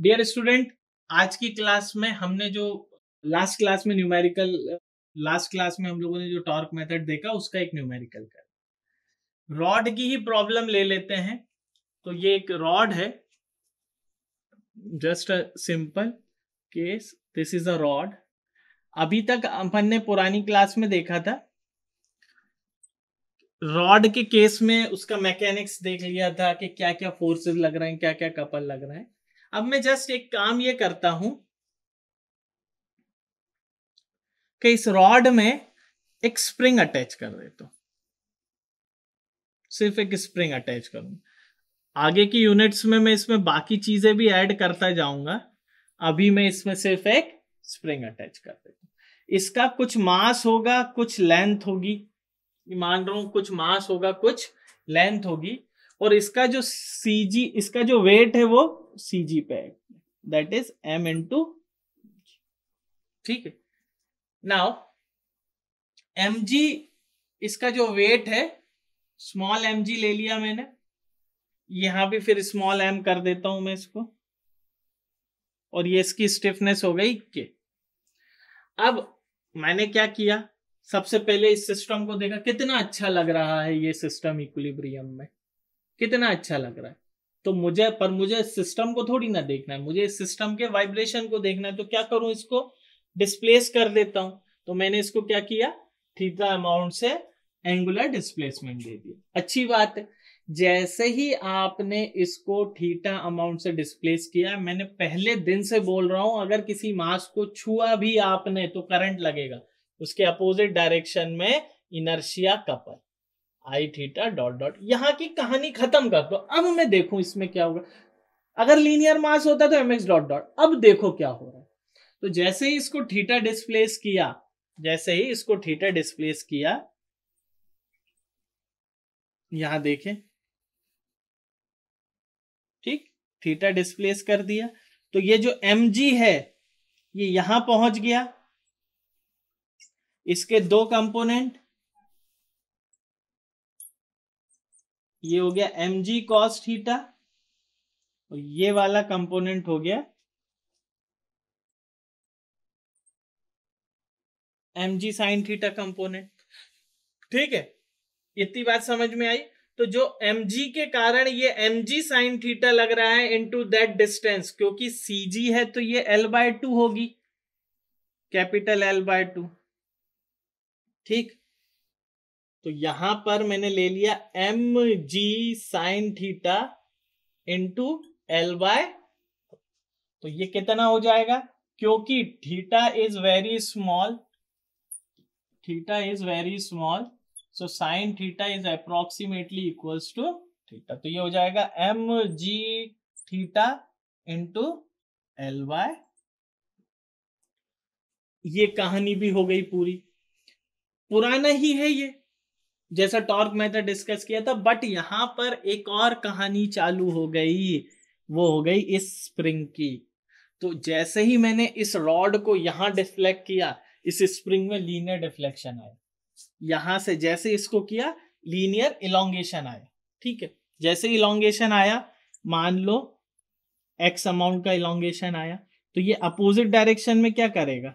Dear student आज की class में हमने जो लास्ट क्लास में न्यूमेरिकल लास्ट क्लास में हम लोगों ने जो टॉर्क मेथड देखा उसका एक न्यूमेरिकल कर रॉड की ही प्रॉब्लम ले लेते हैं तो ये एक रॉड है just a simple case this is a rod अभी तक अपन ने पुरानी क्लास में देखा था रॉड के केस में उसका मैकेनिक्स देख लिया था कि क्या क्या फोर्सेस लग रहे हैं क्या क्या कपल लग रहे हैं अब मैं जस्ट एक काम ये करता हूं कि इस रॉड में एक स्प्रिंग अटैच कर देता हूं सिर्फ एक स्प्रिंग अटैच करूं आगे की यूनिट्स में मैं इसमें बाकी चीजें भी ऐड करता जाऊंगा अभी मैं इसमें सिर्फ एक स्प्रिंग अटैच कर देता हूं इसका कुछ मास होगा कुछ लेंथ होगी मान रहा हूं कुछ मास होगा कुछ लेंथ होगी और इसका जो सीजी इसका जो वेट है वो सी जी पे that is M into ठीक है नाउ एम जी इसका जो वेट है स्मॉल एम जी ले लिया मैंने यहां भी फिर स्मॉल एम कर देता हूं मैं इसको और ये इसकी स्टिफनेस हो गई के अब मैंने क्या किया सबसे पहले इस सिस्टम को देखा कितना अच्छा लग रहा है ये सिस्टम इक्विलिब्रियम में कितना अच्छा लग रहा है तो मुझे पर मुझे सिस्टम को थोड़ी ना देखना है मुझे सिस्टम के वाइब्रेशन को देखना है तो क्या करूं इसको डिस्प्लेस कर देता हूं तो मैंने इसको क्या किया थीटा अमाउंट से एंगुलर डिस्प्लेसमेंट दे दिया अच्छी बात है जैसे ही आपने इसको थीटा अमाउंट से डिस्प्लेस किया मैंने पहले दिन से बोल रहा हूं अगर किसी मास को छुआ भी आपने तो करंट लगेगा उसके अपोजिट डायरेक्शन में inertia couple I theta dot dot यहाँ की कहानी खत्म कर दो अब मैं देखूं इसमें क्या होगा अगर लीनियर मास होता तो एम एक्स डॉट डॉट अब देखो क्या हो रहा है तो जैसे ही इसको थीटा डिस्प्लेस किया जैसे ही इसको थीटा डिस्प्लेस किया यहां देखें ठीक थीटा डिस्प्लेस कर दिया तो ये जो एम जी है ये यहां पहुंच गया इसके दो कंपोनेंट ये हो गया एम जी कॉस थीटा और ये वाला कंपोनेंट हो गया M G sine theta component ठीक है इतनी बात समझ में आई तो जो एम जी के कारण ये एम जी साइन थीटा लग रहा है इनटू दैट डिस्टेंस क्योंकि सी जी है तो ये एल बाय टू होगी कैपिटल एल बाय टू ठीक तो यहां पर मैंने ले लिया M G sine theta into L Y तो ये कितना हो जाएगा क्योंकि theta is very small theta is very small so sine theta is approximately equals to theta तो ये हो जाएगा M G theta into L Y ये कहानी भी हो गई पूरी पुराना ही है ये जैसा टॉर्क मेथड डिस्कस किया था बट यहाँ पर एक और कहानी चालू हो गई वो हो गई इस स्प्रिंग की तो जैसे ही मैंने इस रॉड को यहाँ डिफ्लेक्ट किया इस स्प्रिंग में लीनियर डिफ्लेक्शन आया यहां से जैसे इसको किया लीनियर इलोंगेशन आया ठीक है जैसे इलोंगेशन आया मान लो एक्स अमाउंट का इलोंगेशन आया तो ये अपोजिट डायरेक्शन में क्या करेगा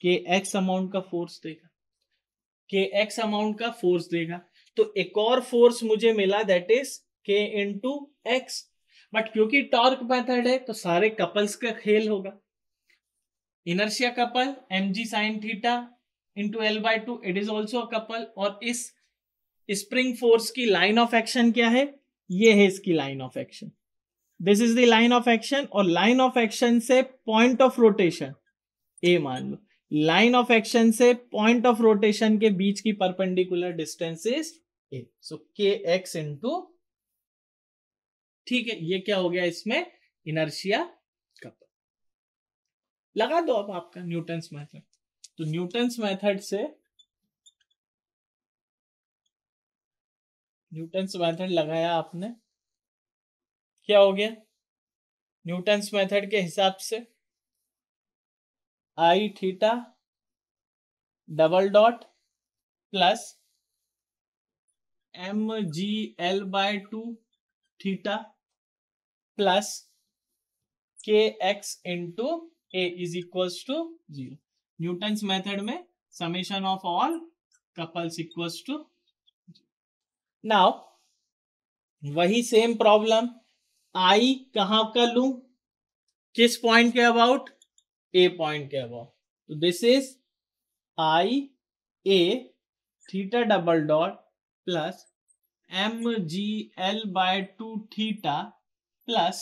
कि एक्स अमाउंट का फोर्स देगा के एक्स अमाउंट का फोर्स देगा तो एक और फोर्स मुझे मिला that is K to X but क्योंकि टॉर्क मेथड है तो सारे कपल्स का खेल होगा inertia couple M G sine theta into L by two it is also couple और इस स्प्रिंग फोर्स की लाइन ऑफ एक्शन क्या है ये है इसकी line of action this is the line of action और लाइन ऑफ एक्शन से पॉइंट ऑफ रोटेशन ए मान लो लाइन ऑफ एक्शन से पॉइंट ऑफ रोटेशन के बीच की perpendicular distance is A so K X into ठीक है ये क्या हो गया इसमें इनर्शिया लगा दो अब आपका न्यूटन्स मेथड तो न्यूटन्स मेथड से न्यूटन्स मेथड लगाया आपने क्या हो गया न्यूटन्स मेथड के हिसाब से I theta double dot plus M G L by two theta plus K X into A is equal to zero Newton's method में summation of all couples equals to now वही same problem आई कहां का लू किस point के about A point के above तो this is I A theta double dot plus M G L by two theta plus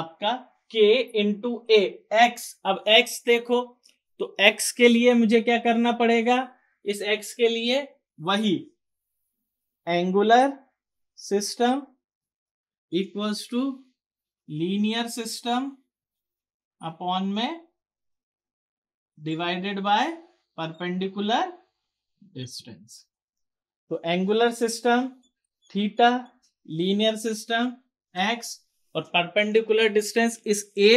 आपका के इंटू ए एक्स अब एक्स देखो तो एक्स के लिए मुझे क्या करना पड़ेगा इस एक्स के लिए वही angular system equals to linear system upon में डिवाइडेड बाय परपेंडिकुलर डिस्टेंस तो angular system theta linear system x और परपेंडिकुलर डिस्टेंस इस ए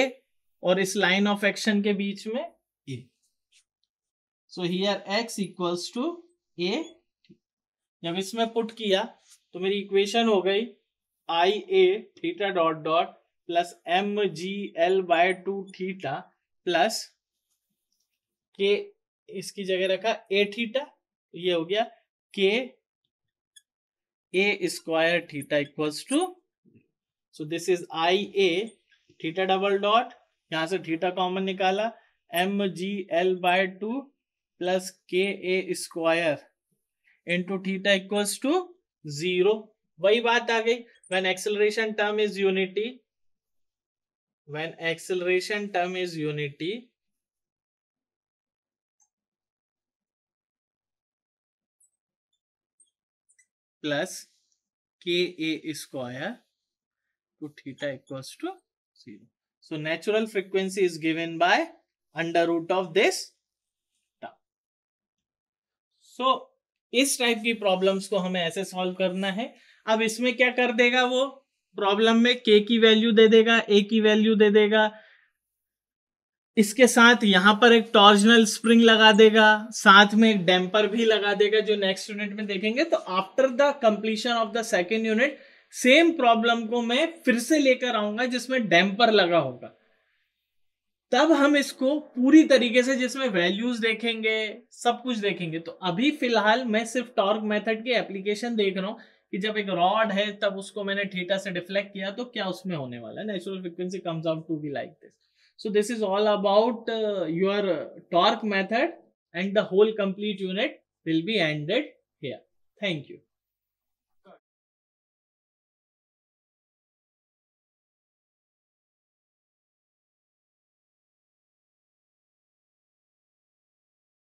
और इस लाइन ऑफ एक्शन के बीच में a so here x equals to a जब इसमें पुट किया तो मेरी इक्वेशन हो गई I A theta dot dot plus M G L by two theta plus k इसकी जगह रखा ए थीटा ये हो गया k a square theta equals to so this is I A theta double dot यहां से थीटा कॉमन निकाला m G L by two plus k a square into theta equals to zero वही बात आ गई when acceleration term is unity when acceleration term is unity plus ka square to theta equals to 0. So natural frequency is given by under root of this term. So इस type की problems को हमें ऐसे solve करना है अब इसमें क्या कर देगा वो प्रॉब्लम में के की वैल्यू दे देगा ए की वैल्यू दे देगा इसके साथ यहां पर एक टॉर्जनल स्प्रिंग लगा देगा साथ में एक डैम्पर भी लगा देगा जो नेक्स्ट यूनिट में देखेंगे तो after the completion of the second unit same problem को मैं फिर से लेकर आऊंगा जिसमें डैम्पर लगा होगा तब हम इसको पूरी तरीके से जिसमें वैल्यूज देखेंगे सब कुछ देखेंगे तो अभी फिलहाल मैं सिर्फ टॉर्क मेथड की एप्लीकेशन देख रहा हूं कि जब एक रॉड है तब उसको मैंने थीटा से डिफ्लेक्ट किया तो क्या उसमें होने वाला है natural frequency comes out to be like this so this is all about your torque method and the whole complete unit will be ended here thank you